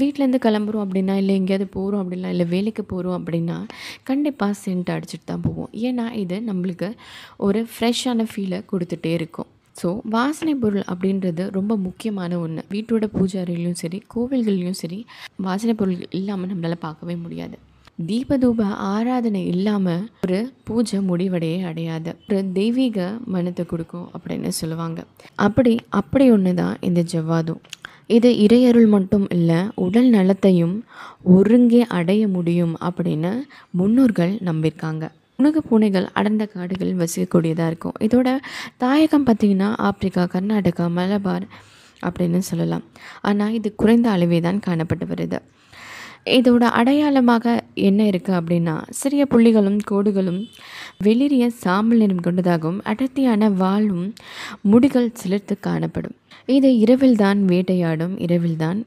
வீட்டிலேருந்து கிளம்புறோம் அப்படின்னா இல்லை எங்கேயாவது போகிறோம் அப்படின்னா இல்லை வேலைக்கு போகிறோம் அப்படின்னா கண்டிப்பாக சென்ட் அடிச்சுட்டு தான் போவோம் ஏன்னா இது நம்மளுக்கு ஒரு ஃப்ரெஷ்ஷான ஃபீலை கொடுத்துட்டே இருக்கும் ஸோ வாசனை பொருள் அப்படின்றது ரொம்ப முக்கியமான ஒன்று வீட்டோட பூஜை அறையிலையும் சரி கோவில்கள்லையும் சரி வாசனை பொருள் இல்லாமல் நம்மளால் பார்க்கவே முடியாது தீபதூப ஆராதனை இல்லாமல் ஒரு பூஜை முடிவடையே அடையாது ஒரு தெய்வீக மனத்தை கொடுக்கும் அப்படின்னு சொல்லுவாங்க அப்படி அப்படி ஒன்று தான் இந்த ஜவ்வாதும் இது இறையருள் மட்டும் இல்லை உடல் நலத்தையும் ஒருங்கே அடைய முடியும் அப்படின்னு முன்னோர்கள் நம்பியிருக்காங்க உணவு பூனைகள் அடர்ந்த காடுகள் வசிக்கக்கூடியதாக இருக்கும் இதோட தாயகம் பார்த்திங்கன்னா ஆப்பிரிக்கா கர்நாடகா மலபார் அப்படின்னு சொல்லலாம் ஆனால் இது குறைந்த அளவே தான் காணப்பட்டு வருது இதோட அடையாளமாக என்ன இருக்குது அப்படின்னா சிறிய புள்ளிகளும் கோடுகளும் வெளிரிய சாம்பல் நிறம் கொண்டதாகவும் அடர்த்தியான வாழும் முடிகள் சிலிர்த்து காணப்படும் இது இரவில்தான் வேட்டையாடும் இரவில்தான்